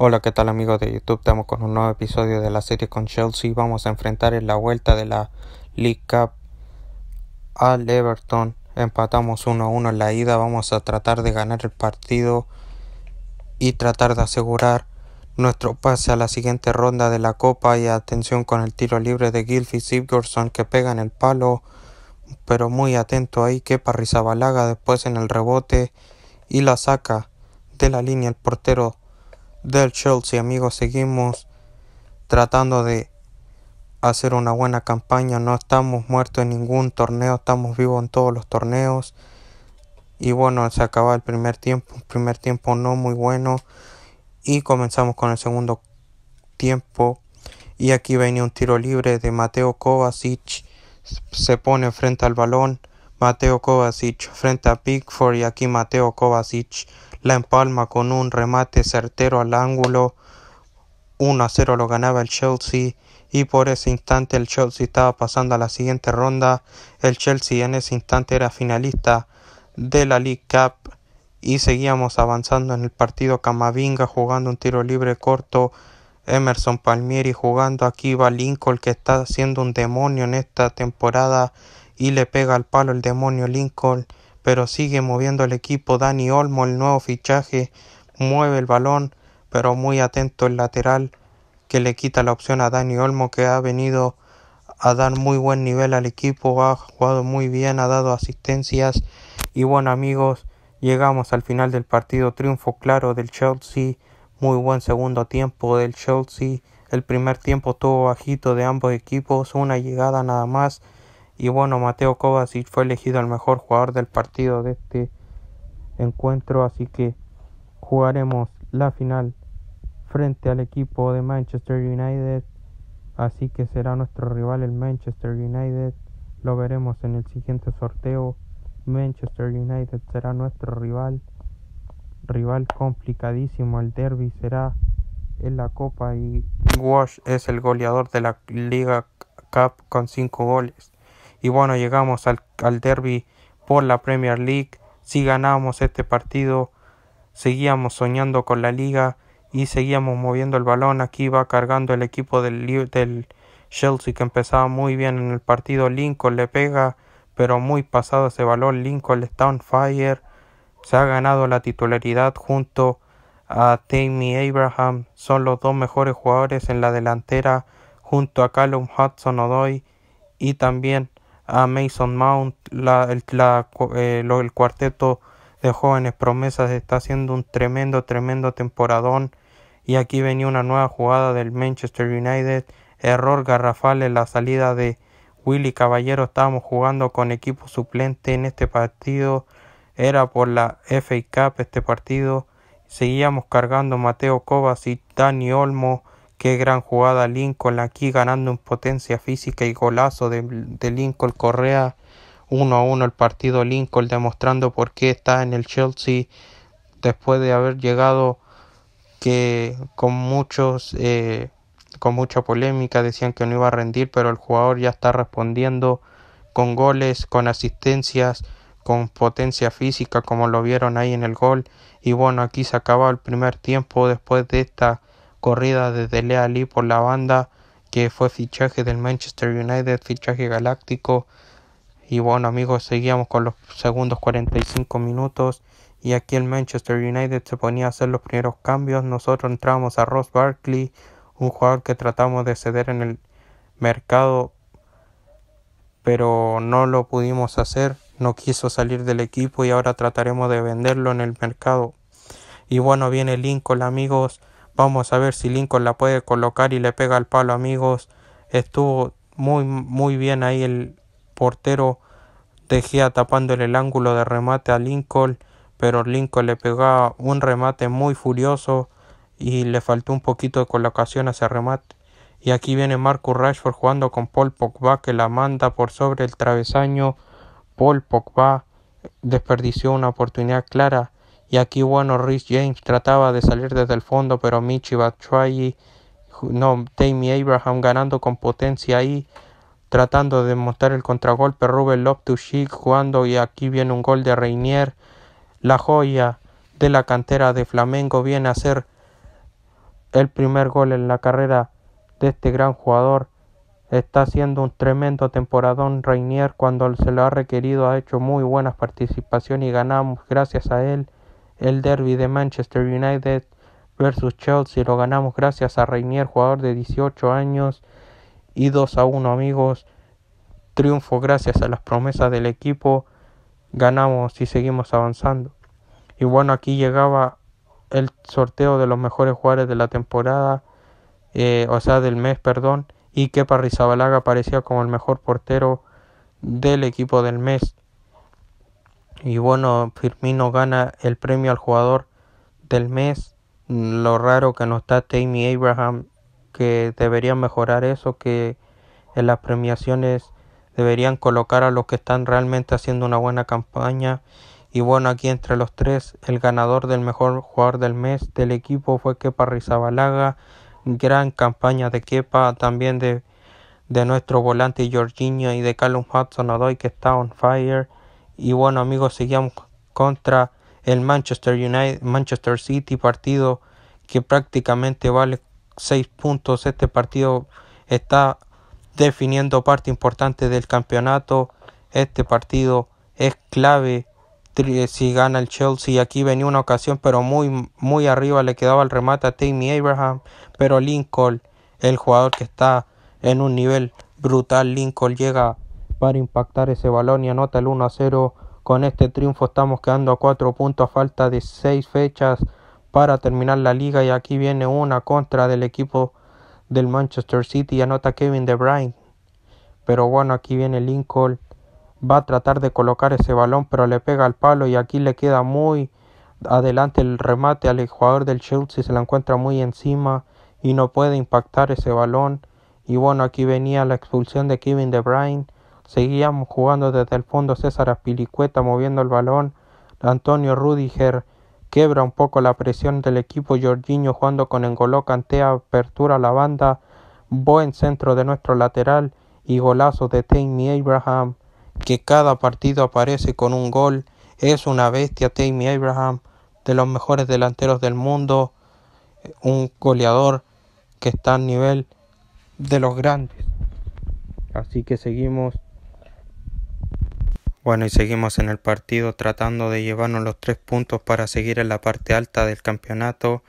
Hola, ¿qué tal amigos de YouTube? Estamos con un nuevo episodio de la serie con Chelsea. Vamos a enfrentar en la vuelta de la League Cup al Everton. Empatamos 1-1 en la ida. Vamos a tratar de ganar el partido y tratar de asegurar nuestro pase a la siguiente ronda de la Copa y atención con el tiro libre de y Sigurdsson que pega en el palo, pero muy atento ahí que Rizabalaga después en el rebote y la saca de la línea el portero del Chelsea. Amigos, seguimos tratando de hacer una buena campaña, no estamos muertos en ningún torneo, estamos vivos en todos los torneos. Y bueno, se acaba el primer tiempo, un primer tiempo no muy bueno y comenzamos con el segundo tiempo. Y aquí venía un tiro libre de Mateo Kovacic. Se pone frente al balón. Mateo Kovacic frente a Pickford. Y aquí Mateo Kovacic la empalma con un remate certero al ángulo. 1 a 0 lo ganaba el Chelsea y por ese instante el Chelsea estaba pasando a la siguiente ronda. El Chelsea en ese instante era finalista de la League Cup y seguíamos avanzando en el partido Camavinga jugando un tiro libre corto Emerson Palmieri jugando aquí va Lincoln que está siendo un demonio en esta temporada y le pega al palo el demonio Lincoln pero sigue moviendo el equipo Dani Olmo el nuevo fichaje mueve el balón pero muy atento el lateral que le quita la opción a Dani Olmo que ha venido a dar muy buen nivel al equipo ha jugado muy bien ha dado asistencias y bueno amigos Llegamos al final del partido, triunfo claro del Chelsea, muy buen segundo tiempo del Chelsea, el primer tiempo estuvo bajito de ambos equipos, una llegada nada más y bueno, Mateo Kovacic fue elegido el mejor jugador del partido de este encuentro, así que jugaremos la final frente al equipo de Manchester United, así que será nuestro rival el Manchester United, lo veremos en el siguiente sorteo. Manchester United será nuestro rival, rival complicadísimo, el derby será en la Copa y Walsh es el goleador de la Liga Cup con 5 goles. Y bueno, llegamos al, derby por la Premier League. Si ganamos este partido, seguíamos soñando con la liga y seguíamos moviendo el balón. Aquí va cargando el equipo del, del Chelsea que empezaba muy bien en el partido. Lincoln le pega pero muy pasado ese valor Lincoln está fire. Se ha ganado la titularidad junto a Tammy Abraham. Son los dos mejores jugadores en la delantera junto a Callum Hudson Odoy y también a Mason Mount. el, eh, el cuarteto de jóvenes promesas está haciendo un tremendo, tremendo temporadón. Y aquí venía una nueva jugada del Manchester United. Error garrafal en la salida de Willy Caballero estábamos jugando con equipo suplente en este partido, era por la FA Cup este partido, seguíamos cargando Mateo Cobas y Dani Olmo, qué gran jugada Lincoln aquí ganando en potencia física y golazo de, de Lincoln Correa, 1 a 1 el partido Lincoln demostrando por qué está en el Chelsea después de haber llegado que con muchos eh, con mucha polémica, decían que no iba a rendir, pero el jugador ya está respondiendo con goles, con asistencias, con potencia física, como lo vieron ahí en el gol. Y bueno, aquí se acaba el primer tiempo después de esta corrida de Dele Lee por la banda, que fue fichaje del Manchester United, fichaje galáctico. Y bueno, amigos, seguíamos con los segundos 45 minutos. Y aquí el Manchester United se ponía a hacer los primeros cambios. Nosotros entramos a Ross Barkley un jugador que tratamos de ceder en el mercado, pero no lo pudimos hacer, no quiso salir del equipo y ahora trataremos de venderlo en el mercado. Y bueno, viene Lincoln, amigos. Vamos a ver si Lincoln la puede colocar y le pega el palo, amigos. Estuvo muy, muy bien ahí el portero. dejía tapándole el ángulo de remate a Lincoln, pero Lincoln le pegaba un remate muy furioso y le faltó un poquito de colocación a ese remate. Y aquí viene Marcus Rashford jugando con Paul Pogba que la manda por sobre el travesaño. Paul Pogba desperdició una oportunidad clara. Y aquí, bueno, Rhys James trataba de salir desde el fondo, pero Michi Batshuayi, no, Tammy Abraham ganando con potencia ahí, tratando de montar el contragolpe. Ruben Loftus-Cheek jugando y aquí viene un gol de Reinier. La joya de la cantera de Flamengo viene a ser el primer gol en la carrera de este gran jugador. Está haciendo un tremendo temporadón Reinier cuando se lo ha requerido, ha hecho muy buenas participaciones y ganamos gracias a él el derby de Manchester United versus Chelsea. Lo ganamos gracias a Reinier, jugador de 18 años y 2 a 1 amigos. Triunfo gracias a las promesas del equipo. Ganamos y seguimos avanzando. Y bueno, aquí llegaba el sorteo de los mejores jugadores de la temporada, eh, o sea, del mes, perdón, y que Parrizabalaga parecía como el mejor portero del equipo del mes. Y bueno, Firmino gana el premio al jugador del mes. Lo raro que no está Tammy Abraham, que deberían mejorar eso, que en las premiaciones deberían colocar a los que están realmente haciendo una buena campaña y bueno, aquí entre los tres, el ganador del mejor jugador del mes del equipo fue Kepa Rizabalaga. Gran campaña de Kepa, también de, nuestro volante Jorginho y de Callum Hudson-Odoi que está on fire. Y bueno, amigos, seguimos contra el Manchester United, Manchester City, partido que prácticamente vale 6 puntos. Este partido está definiendo parte importante del campeonato. Este partido es clave si gana el Chelsea. Aquí venía una ocasión, pero muy, muy arriba le quedaba el remate a Tammy Abraham. Pero Lincoln, el jugador que está en un nivel brutal, Lincoln llega para impactar ese balón y anota el 1 a 0. Con este triunfo estamos quedando a 4 puntos a falta de 6 fechas para terminar la liga. Y aquí viene una contra del equipo del Manchester City. Y Anota Kevin De Bruyne. Pero bueno, aquí viene Lincoln va a tratar de colocar ese balón, pero le pega al palo y aquí le queda muy adelante el remate al jugador del Chelsea, se la encuentra muy encima y no puede impactar ese balón. Y bueno, aquí venía la expulsión de Kevin De Bruyne. Seguíamos jugando desde el fondo César Pilicueta moviendo el balón. Antonio Rudiger quebra un poco la presión del equipo. Jorginho jugando con Engoló Cantea, apertura a la banda. Buen centro de nuestro lateral y golazo de Tammy Abraham que cada partido aparece con un gol. Es una bestia, Tammy Abraham, de los mejores delanteros del mundo, un goleador que está a nivel de los grandes. Así que seguimos. Bueno, y seguimos en el partido tratando de llevarnos los tres puntos para seguir en la parte alta del campeonato.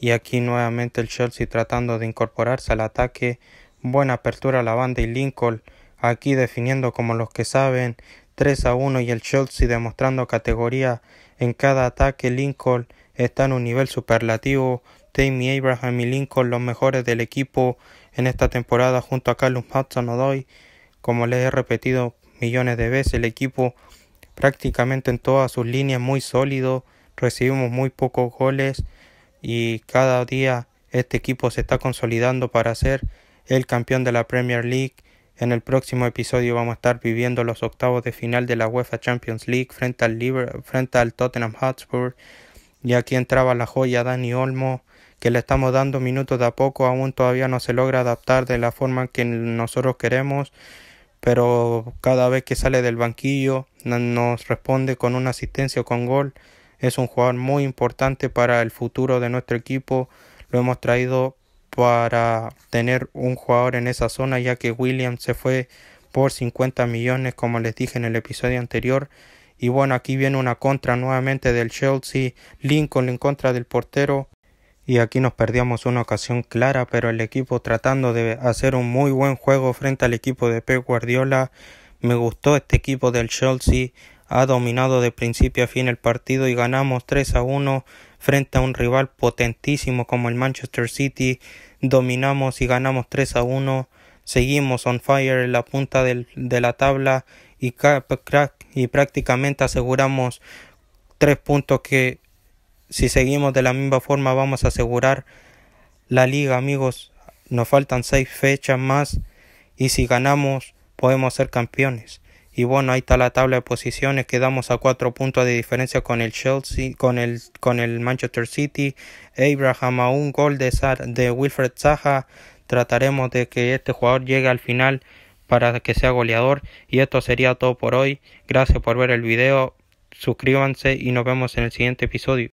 Y aquí nuevamente el Chelsea tratando de incorporarse al ataque. Buena apertura a la banda y Lincoln aquí definiendo como los que saben 3 a 1 y el Chelsea demostrando categoría en cada ataque, Lincoln está en un nivel superlativo. Tammy Abraham y Lincoln los mejores del equipo en esta temporada junto a Carlos Hudson doy Como les he repetido millones de veces, el equipo prácticamente en todas sus líneas muy sólido. Recibimos muy pocos goles y cada día este equipo se está consolidando para ser el campeón de la Premier League en el próximo episodio vamos a estar viviendo los octavos de final de la UEFA Champions League frente al, frente al Tottenham Hotspur. Y aquí entraba la joya Dani Olmo, que le estamos dando minutos de a poco, aún todavía no se logra adaptar de la forma que nosotros queremos, pero cada vez que sale del banquillo nos responde con una asistencia o con gol. Es un jugador muy importante para el futuro de nuestro equipo. Lo hemos traído para tener un jugador en esa zona ya que Williams se fue por 50 millones como les dije en el episodio anterior y bueno aquí viene una contra nuevamente del Chelsea Lincoln en contra del portero y aquí nos perdíamos una ocasión clara pero el equipo tratando de hacer un muy buen juego frente al equipo de Pep Guardiola me gustó este equipo del Chelsea ha dominado de principio a fin el partido y ganamos 3 a 1 frente a un rival potentísimo como el Manchester City. Dominamos y ganamos 3 a 1. Seguimos on fire en la punta de la tabla y, y prácticamente aseguramos tres puntos que si seguimos de la misma forma vamos a asegurar la liga amigos. Nos faltan seis fechas más y si ganamos podemos ser campeones. Y bueno, ahí está la tabla de posiciones. Quedamos a cuatro puntos de diferencia con el Chelsea, con el, con el Manchester City. Abraham a un gol de, de Wilfred Zaha. Trataremos de que este jugador llegue al final para que sea goleador. Y esto sería todo por hoy. Gracias por ver el video. Suscríbanse y nos vemos en el siguiente episodio.